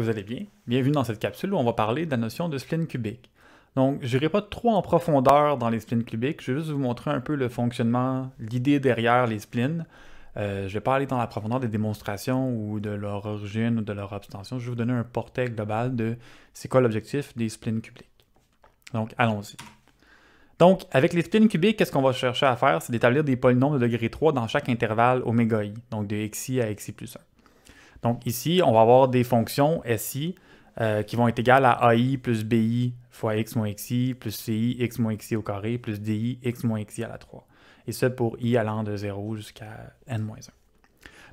vous allez bien. Bienvenue dans cette capsule où on va parler de la notion de spline cubique. Donc, je n'irai pas trop en profondeur dans les splines cubiques, je vais juste vous montrer un peu le fonctionnement, l'idée derrière les splines. Euh, je ne vais pas aller dans la profondeur des démonstrations ou de leur origine ou de leur abstention, je vais vous donner un portail global de c'est quoi l'objectif des splines cubiques. Donc, allons-y. Donc, avec les splines cubiques, qu'est-ce qu'on va chercher à faire? C'est d'établir des polynômes de degré 3 dans chaque intervalle oméga i, donc de xi à xi plus 1. Donc ici, on va avoir des fonctions SI euh, qui vont être égales à AI plus BI fois X moins XI plus CI X moins XI au carré plus DI X moins XI à la 3. Et ce pour I allant de 0 jusqu'à N-1. moins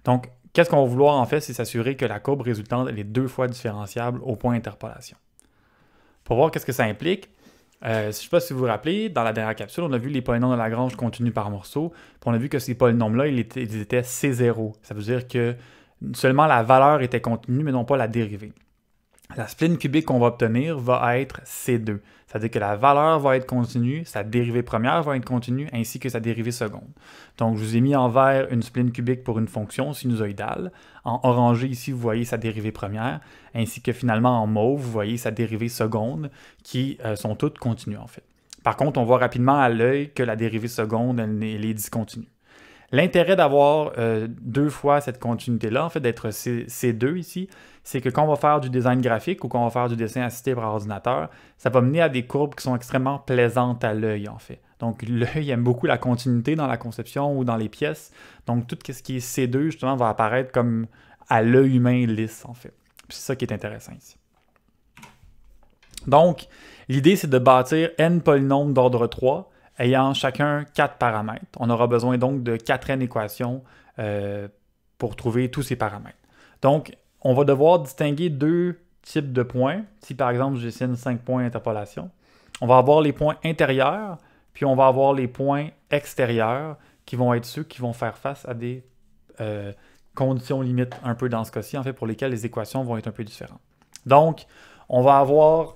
Donc, qu'est-ce qu'on va vouloir en fait, c'est s'assurer que la courbe résultante est deux fois différenciable au point d'interpolation. Pour voir qu'est-ce que ça implique, euh, je ne sais pas si vous vous rappelez, dans la dernière capsule, on a vu les polynômes de Lagrange continus par morceaux. puis on a vu que ces polynômes-là, ils étaient, C0. Ça veut dire que Seulement la valeur était continue mais non pas la dérivée. La spline cubique qu'on va obtenir va être C2, c'est-à-dire que la valeur va être continue, sa dérivée première va être continue, ainsi que sa dérivée seconde. Donc, je vous ai mis en vert une spline cubique pour une fonction sinusoïdale. En orangé, ici, vous voyez sa dérivée première, ainsi que finalement en mauve, vous voyez sa dérivée seconde, qui euh, sont toutes continues en fait. Par contre, on voit rapidement à l'œil que la dérivée seconde, elle est discontinue. L'intérêt d'avoir euh, deux fois cette continuité-là, en fait, d'être C2 ici, c'est que quand on va faire du design graphique ou quand on va faire du dessin assisté par ordinateur, ça va mener à des courbes qui sont extrêmement plaisantes à l'œil, en fait. Donc, l'œil aime beaucoup la continuité dans la conception ou dans les pièces. Donc, tout ce qui est C2, justement, va apparaître comme à l'œil humain lisse, en fait. C'est ça qui est intéressant ici. Donc, l'idée, c'est de bâtir n polynômes d'ordre 3 ayant chacun quatre paramètres. On aura besoin donc de quatre n équations euh, pour trouver tous ces paramètres. Donc, on va devoir distinguer deux types de points. Si par exemple, je dessine cinq points d'interpolation, on va avoir les points intérieurs, puis on va avoir les points extérieurs qui vont être ceux qui vont faire face à des euh, conditions limites un peu dans ce cas-ci, en fait, pour lesquelles les équations vont être un peu différentes. Donc, on va avoir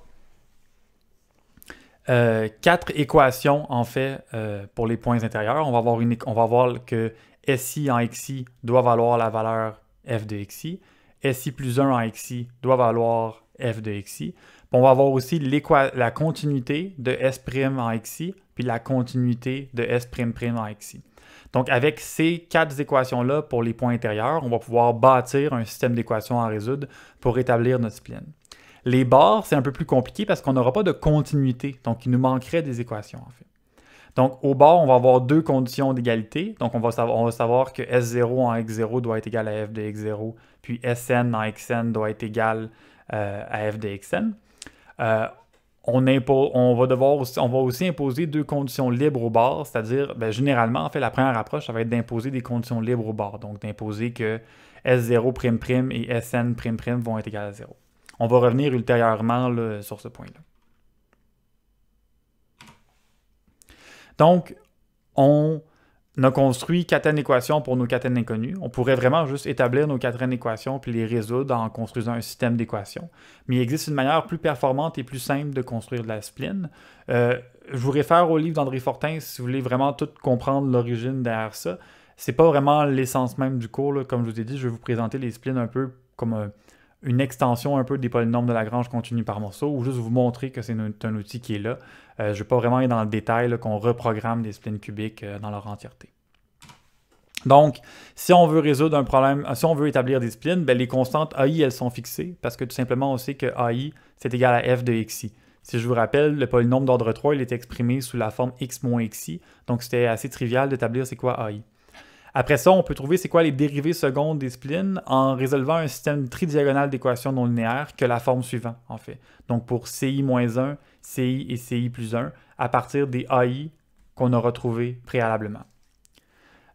euh, quatre équations, en fait, euh, pour les points intérieurs. On va, avoir on va voir que SI en XI doit valoir la valeur f de XI. SI plus 1 en XI doit valoir f de XI. on va avoir aussi la continuité de S' en XI, puis la continuité de S', en XI. Donc, avec ces quatre équations-là pour les points intérieurs, on va pouvoir bâtir un système d'équations à résoudre pour établir notre spline. Les bords, c'est un peu plus compliqué parce qu'on n'aura pas de continuité, donc il nous manquerait des équations en fait. Donc au bord, on va avoir deux conditions d'égalité, donc on va, savoir, que S0 en X0 doit être égal à f de X0, puis Sn en Xn doit être égal euh, à f de Xn. Euh, on, va devoir aussi, on va aussi imposer deux conditions libres au bord, c'est-à-dire, ben, généralement, en fait, la première approche, ça va être d'imposer des conditions libres au bord, donc d'imposer que S0'' et Sn'' vont être égales à 0. On va revenir ultérieurement sur ce point-là. Donc, on a construit quatre équations pour nos quatre inconnues. On pourrait vraiment juste établir nos quatre équations puis les résoudre en construisant un système d'équations. Mais il existe une manière plus performante et plus simple de construire de la spline. Euh, je vous réfère au livre d'André Fortin si vous voulez vraiment tout comprendre l'origine derrière ça. C'est pas vraiment l'essence même du cours. Comme je vous ai dit, je vais vous présenter les splines un peu comme un, une extension un peu des polynômes de Lagrange continue par morceau ou juste vous montrer que c'est un outil qui est là. Euh, je ne vais pas vraiment aller dans le détail qu'on reprogramme des splines cubiques euh, dans leur entièreté. Donc, si on veut résoudre un problème, si on veut établir des splines, ben, les constantes AI, elles sont fixées parce que tout simplement, on sait que AI, c'est égal à f de xi. Si je vous rappelle, le polynôme d'ordre 3, il est exprimé sous la forme x moins xi, donc c'était assez trivial d'établir c'est quoi AI. Après ça, on peut trouver c'est quoi les dérivées secondes des splines en résolvant un système tridiagonal d'équations non linéaires que la forme suivante, en fait. Donc pour CI-1, CI et CI plus 1, à partir des AI qu'on a retrouvés préalablement.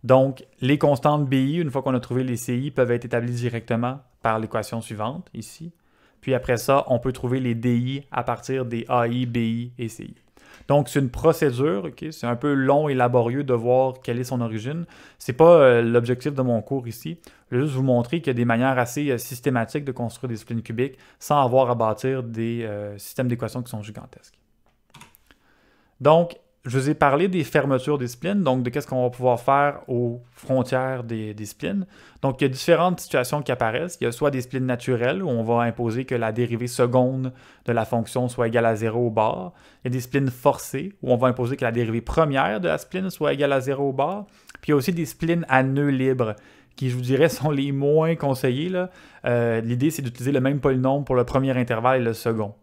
Donc, les constantes BI, une fois qu'on a trouvé les CI, peuvent être établies directement par l'équation suivante, ici. Puis après ça, on peut trouver les DI à partir des AI, BI et CI. Donc, c'est une procédure, c'est un peu long et laborieux de voir quelle est son origine. Ce n'est pas euh, l'objectif de mon cours ici. Je vais juste vous montrer qu'il y a des manières assez euh, systématiques de construire des splines cubiques sans avoir à bâtir des euh, systèmes d'équations qui sont gigantesques. Donc, je vous ai parlé des fermetures des disciplines, donc de qu'est-ce qu'on va pouvoir faire aux frontières des, disciplines. Donc, il y a différentes situations qui apparaissent. Il y a soit des splines naturelles, où on va imposer que la dérivée seconde de la fonction soit égale à 0 au bord. Il y a des splines forcées, où on va imposer que la dérivée première de la spline soit égale à 0 au bord. Puis, il y a aussi des splines à nœuds libres, qui, je vous dirais, sont les moins conseillés. Euh, l'idée, c'est d'utiliser le même polynôme pour le premier intervalle et le second.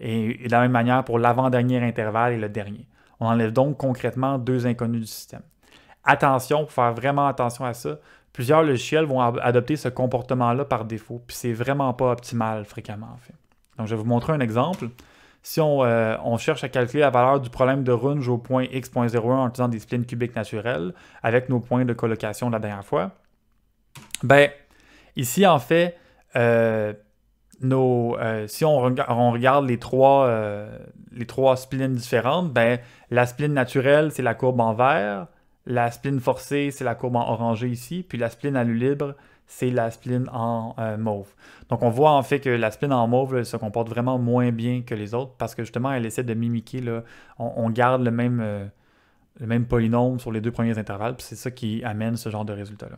et de la même manière pour l'avant-dernier intervalle et le dernier. On enlève donc concrètement deux inconnus du système. Attention, faut faire vraiment attention à ça. Plusieurs logiciels vont adopter ce comportement-là par défaut, puis c'est vraiment pas optimal fréquemment fait. Donc je vais vous montrer un exemple. Si on, euh, cherche à calculer la valeur du problème de Runge au point x.01 en utilisant des splines cubiques naturelles, avec nos points de colocation de la dernière fois, ben ici en fait, euh, euh, si on, regarde les trois, euh, les splines différentes, ben, la spline naturelle, c'est la courbe en vert. La spline forcée, c'est la courbe en orangé ici. Puis la spline à libre, c'est la spline en euh, mauve. Donc on voit en fait que la spline en mauve se comporte vraiment moins bien que les autres parce que justement, elle essaie de mimiquer. Là, on, garde le même, le même polynôme sur les deux premiers intervalles. puis C'est ça qui amène ce genre de résultat-là.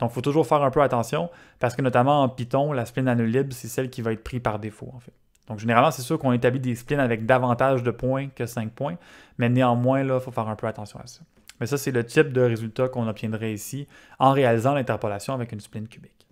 Donc, il faut toujours faire un peu attention parce que, notamment en Python, la spline anneau c'est celle qui va être prise par défaut, en fait. Donc, généralement, c'est sûr qu'on établit des splines avec davantage de points que 5 points, mais néanmoins, là, il faut faire un peu attention à ça. Mais ça, c'est le type de résultat qu'on obtiendrait ici en réalisant l'interpolation avec une spline cubique.